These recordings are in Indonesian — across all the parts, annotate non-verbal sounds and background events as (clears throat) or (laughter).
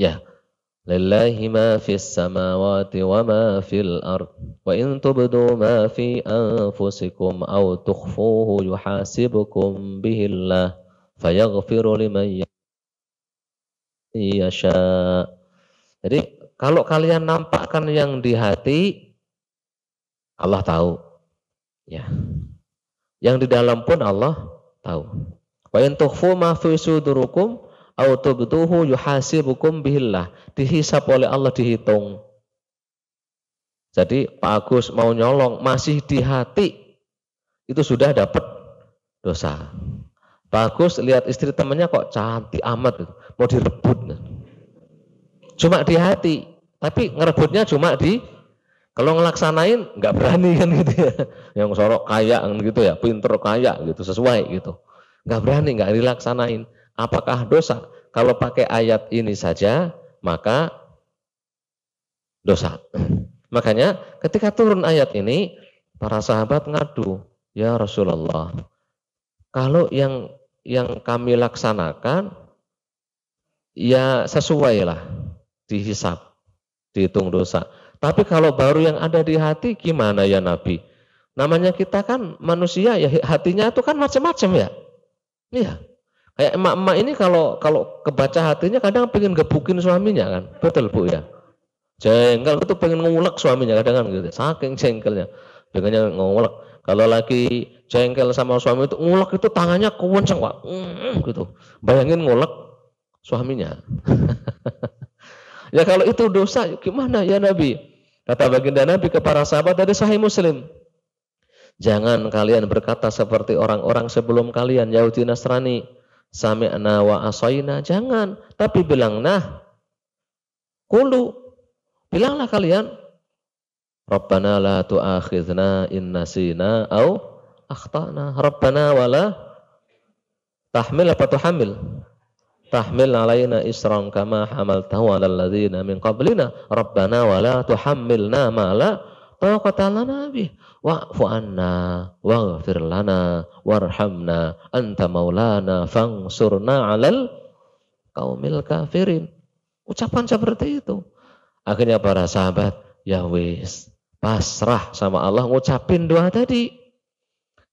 Ya. Lillahi ma fis samawati wa ma fil ard wa in tubdu ma fi anfusikum aw tukhfuhu yuhasibukum bihillah fayaghfiru liman yasha. Jadi kalau kalian nampakkan yang di hati Allah tahu. Ya. Yang di dalam pun Allah tahu. Wa in tukhfu ma fi sudurukum au tubduhu yuhasibukum bihillah. Dihisap oleh Allah dihitung. Jadi Pak Agus mau nyolong masih di hati itu sudah dapat dosa. Pak Agus lihat istri temannya kok cantik amat gitu. mau direbut. Cuma di hati, tapi ngerebutnya cuma di kalau ngelaksanain nggak berani kan gitu ya. Yang sorok kaya gitu ya, pinter kaya gitu sesuai gitu. Nggak berani, nggak dilaksanain. Apakah dosa? kalau pakai ayat ini saja maka dosa. (clears throat) Makanya ketika turun ayat ini para sahabat ngadu, "Ya Rasulullah, kalau yang yang kami laksanakan ya sesuailah dihisap, dihitung dosa. Tapi kalau baru yang ada di hati gimana ya Nabi? Namanya kita kan manusia ya hatinya itu kan macam-macam ya. Iya. Kayak emak-emak ini kalau kalau kebaca hatinya kadang pengen gebukin suaminya kan. Betul Bu ya. Jengkel itu pengen ngulek suaminya kadang kan gitu. Saking jengkelnya. Pengennya ngulek. Kalau lagi jengkel sama suami itu ngulek itu tangannya kuenceng Pak. Mm, gitu. Bayangin ngulek suaminya. (laughs) ya kalau itu dosa gimana ya Nabi? Kata baginda Nabi ke para sahabat dari sahih Muslim. Jangan kalian berkata seperti orang-orang sebelum kalian Yahudi Nasrani sami'na wa asoina. Jangan. Tapi bilang, nah, kulu. Bilanglah kalian, Rabbana la tu'akhidna inna sina au akhtana. Rabbana wala tahmil apa tuhamil? Tahmil alaina isran kama hamaltahu ala alladhina min qablina. Rabbana wala tuhammilna ma la atau kata Nabi wa'fu anna waghfir lana warhamna anta maulana fangsurna alal kaumil kafirin ucapan seperti itu akhirnya para sahabat ya wis pasrah sama Allah ngucapin doa tadi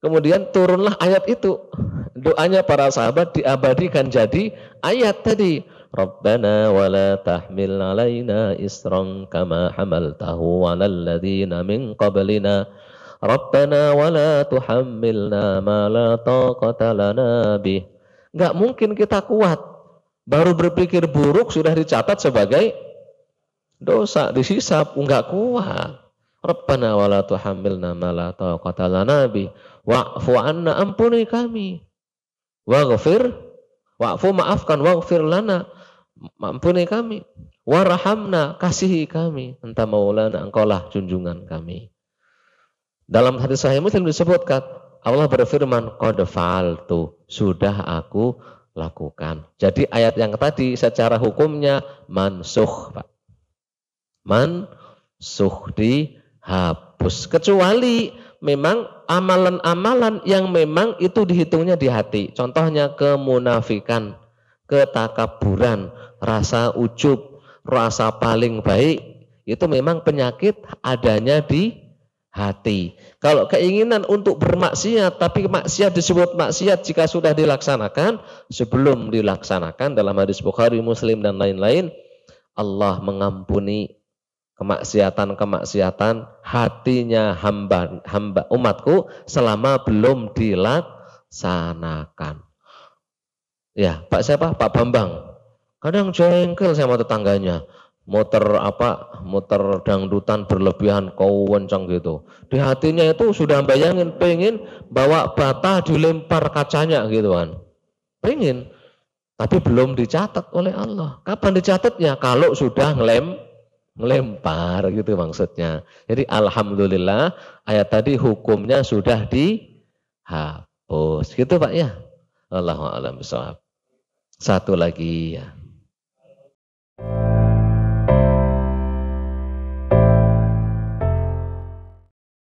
kemudian turunlah ayat itu doanya para sahabat diabadikan jadi ayat tadi Rabbana ولا تحمل علينا إسرا كما حملته على الذين من قبلنا ربنا ولا تحملنا ما لا طاقة لنا به Gak mungkin kita kuat baru berpikir buruk sudah dicatat sebagai dosa disisap nggak kuat Rabbana wala tuhammilna ma la taqata lana bi wa'fu anna ampuni kami waghfir wa'fu maafkan waghfir lana Ampuni kami. Warhamna, kasihi kami. entah maulana, lah junjungan kami. Dalam hadis sahih Muslim disebutkan, Allah berfirman, Qad fa'altu, sudah aku lakukan. Jadi ayat yang tadi secara hukumnya mansuh, Pak. Mansuh dihapus. Kecuali memang amalan-amalan yang memang itu dihitungnya di hati. Contohnya kemunafikan, ketakaburan, rasa ujub, rasa paling baik itu memang penyakit adanya di hati. Kalau keinginan untuk bermaksiat, tapi maksiat disebut maksiat jika sudah dilaksanakan, sebelum dilaksanakan dalam hadis Bukhari, Muslim dan lain-lain, Allah mengampuni kemaksiatan-kemaksiatan hatinya hamba hamba umatku selama belum dilaksanakan. Ya, Pak siapa? Pak Bambang. Kadang jengkel sama tetangganya. Motor apa, motor dangdutan berlebihan kau wenceng gitu. Di hatinya itu sudah bayangin pengen bawa bata dilempar kacanya gitu kan. Pengen. Tapi belum dicatat oleh Allah. Kapan dicatatnya? Kalau sudah ngelem, ngelempar gitu maksudnya. Jadi alhamdulillah ayat tadi hukumnya sudah dihapus. Gitu Pak ya. Allahu a'lam Satu lagi ya.